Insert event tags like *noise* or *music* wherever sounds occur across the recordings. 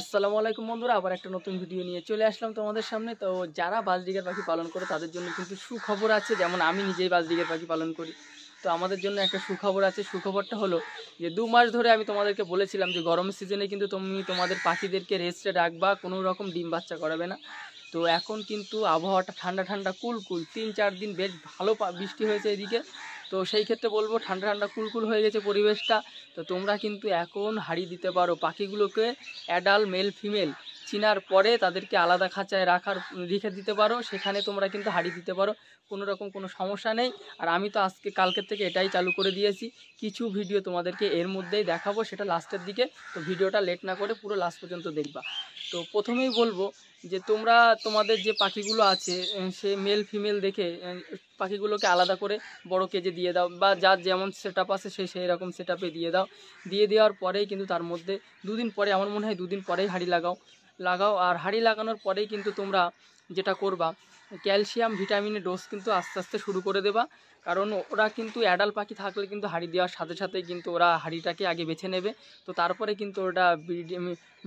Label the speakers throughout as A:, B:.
A: আসসালামু আলাইকুম বন্ধুরা আবার একটা নতুন ভিডিও নিয়ে চলে আসলাম তোমাদের সামনে তো যারা বাজরিগের পাখি পালন করে তাদের জন্য কিন্তু সুখবর আছে যেমন আমি নিজেই বাজরিগের পাখি পালন করি তো আমাদের জন্য একটা সুখবর আছে সুখবরটা হলো যে দু মাস ধরে আমি তোমাদেরকে বলেছিলাম যে গরমের সিজনে কিন্তু তুমি তোমাদের পাখিদেরকে রেস্টে রাখবা কোনো রকম ডিম বাচ্চা করাবে না তো এখন কিন্তু আবহাওয়াটা ঠান্ডা ঠান্ডা কুল কুল তিন চার দিন বেশ ভালো বৃষ্টি হয়েছে এদিকে তো সেই ক্ষেত্রে বলবো ঠান্ডা ঠান্ডা কুলকুল হয়ে গেছে পরিবেশটা তো তোমরা কিন্তু এখন হারিয়ে দিতে পারো পাখিগুলোকে অ্যাডাল মেল ফিমেল চিনার পরে তাদেরকে আলাদা খাঁচায় রাখার রেখে দিতে পারো সেখানে তোমরা কিন্তু হারিয়ে দিতে পারো কোনো রকম কোনো সমস্যা নেই আর আমি তো আজকে কালকের থেকে এটাই চালু করে দিয়েছি কিছু ভিডিও তোমাদেরকে এর মধ্যেই দেখাবো সেটা লাস্টের দিকে তো ভিডিওটা লেট না করে পুরো লাস্ট পর্যন্ত দেখবা তো প্রথমেই বলবো যে তোমরা তোমাদের যে পাখিগুলো আছে সে মেল ফিমেল দেখে পাখিগুলোকে আলাদা করে বড় কেজে দিয়ে দাও বা যার যেমন সেট আছে সেই সেই রকম সেট দিয়ে দাও দিয়ে দেওয়ার পরেই কিন্তু তার মধ্যে দুদিন পরে আমার মনে হয় দুদিন পরেই হাঁড়ি লাগাও লাগাও আর হাঁড়ি লাগানোর পরেই কিন্তু তোমরা যেটা করবা ক্যালসিয়াম ভিটামিনের ডোজ কিন্তু আস্তে আস্তে শুরু করে দেবা কারণ ওরা কিন্তু অ্যাডাল পাখি থাকলে কিন্তু হাঁড়ি দেওয়ার সাথে সাথে কিন্তু ওরা হাঁড়িটাকে আগে বেছে নেবে তো তারপরে কিন্তু ওটা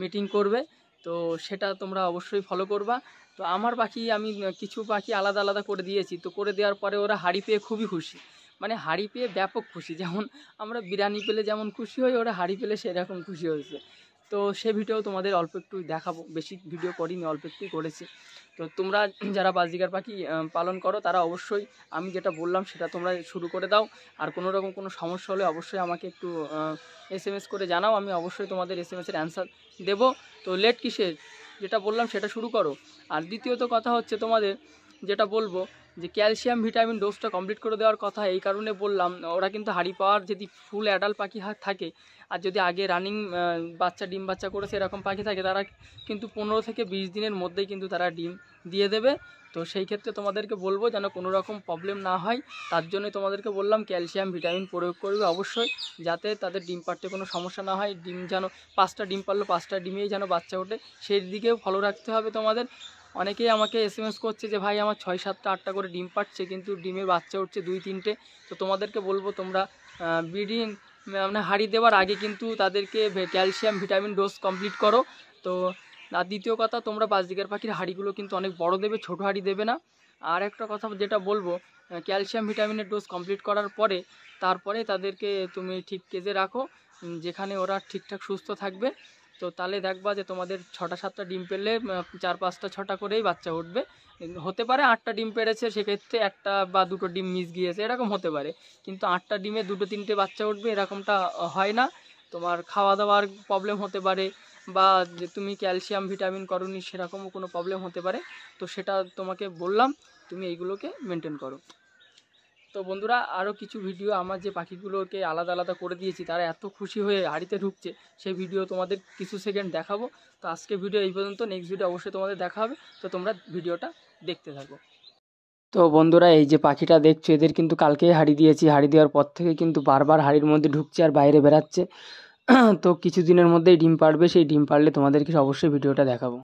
A: মিটিং করবে তো সেটা তোমরা অবশ্যই ফলো করবা তো আমার পাখি আমি কিছু পাখি আলাদা আলাদা করে দিয়েছি তো করে দেওয়ার পরে ওরা হাড়ি পেয়ে খুবই খুশি মানে হাড়ি পেয়ে ব্যাপক খুশি যেমন আমরা বিরিয়ানি পেলে যেমন খুশি হই ওরা হাড়ি পেলে সেরকম খুশি হয়েছে তো সে ভিডিও তোমাদের অল্প একটু দেখাবো বেশি ভিডিও করিনি অল্প একটুই করেছি তো তোমরা যারা বাজিকার পাখি পালন করো তারা অবশ্যই আমি যেটা বললাম সেটা তোমরা শুরু করে দাও আর কোনো রকম কোনো সমস্যা হলে অবশ্যই আমাকে একটু এস করে জানাও আমি অবশ্যই তোমাদের এস এর অ্যান্সার দেবো তো লেট কিসের যেটা বললাম সেটা শুরু করো আর দ্বিতীয়ত কথা হচ্ছে তোমাদের যেটা বলবো যে ক্যালসিয়াম ভিটামিন ডোজটা কমপ্লিট করে দেওয়ার কথা এই কারণে বললাম ওরা কিন্তু হাড়ি পাওয়ার যদি ফুল অ্যাডাল্ট পাখি থাকে আর যদি আগে রানিং বাচ্চা ডিম বাচ্চা করেছে এরকম পাখি থাকে তারা কিন্তু পনেরো থেকে বিশ দিনের মধ্যেই কিন্তু তারা ডিম দিয়ে দেবে তো সেই ক্ষেত্রে তোমাদেরকে বলবো যেন কোনো রকম প্রবলেম না হয় তার জন্য তোমাদেরকে বললাম ক্যালসিয়াম ভিটামিন প্রয়োগ করবে অবশ্যই যাতে তাদের ডিম পাড়তে কোনো সমস্যা না হয় ডিম যেন পাঁচটা ডিম পারলো পাঁচটা ডিমেই যেন বাচ্চা ওঠে সেই দিকেও ফলো রাখতে হবে তোমাদের অনেকেই আমাকে এসএমএস করছে যে ভাই আমার ছয় সাতটা আটটা করে ডিম পাচ্ছে কিন্তু ডিমের বাচ্চা উঠছে দুই তিনটে তো তোমাদেরকে বলবো তোমরা ব্রিডিং মানে হাড়ি দেওয়ার আগে কিন্তু তাদেরকে ক্যালসিয়াম ভিটামিন ডোজ কমপ্লিট করো তো আর দ্বিতীয় কথা তোমরা দিকের পাখির হাড়িগুলো কিন্তু অনেক বড় দেবে ছোট হাড়ি দেবে না আর একটা কথা যেটা বলবো ক্যালসিয়াম ভিটামিনের ডোজ কমপ্লিট করার পরে তারপরে তাদেরকে তুমি ঠিক কেজে রাখো যেখানে ওরা ঠিকঠাক সুস্থ থাকবে তো তাহলে দেখবা যে তোমাদের ছটা সাতটা ডিম পেলে চার পাঁচটা ছটা করেই বাচ্চা উঠবে হতে পারে আটটা ডিম পেড়েছে সেক্ষেত্রে একটা বা দুটো ডিম মিস গিয়েছে এরকম হতে পারে কিন্তু আটটা ডিমে দুটো তিনটে বাচ্চা উঠবে এরকমটা হয় না তোমার খাওয়া দাওয়ার প্রবলেম হতে পারে বা যে তুমি ক্যালসিয়াম ভিটামিন করনি সেরকমও কোনো প্রবলেম হতে পারে তো সেটা তোমাকে বললাম তুমি এইগুলোকে মেনটেন করো তো বন্ধুরা আরও কিছু ভিডিও আমার যে পাখিগুলোকে আলাদা আলাদা করে দিয়েছি তারা এত খুশি হয়ে হাড়িতে ঢুকছে সেই ভিডিও তোমাদের কিছু সেকেন্ড দেখাবো তো আজকে ভিডিও এই পর্যন্ত নেক্সট ভিডিও অবশ্যই তোমাদের দেখা হবে তো তোমরা ভিডিওটা দেখতে থাকো তো বন্ধুরা এই যে পাখিটা দেখছো এদের কিন্তু কালকেই হাড়ি দিয়েছি হাড়ি দেওয়ার পর থেকে কিন্তু বারবার হাড়ির মধ্যে ঢুকছে আর বাইরে বেরাচ্ছে *clears throat* তো কিছুদিনের মধ্যেই ডিম পারবে সেই ডিম পারলে তোমাদেরকে অবশ্যই ভিডিওটা দেখাবো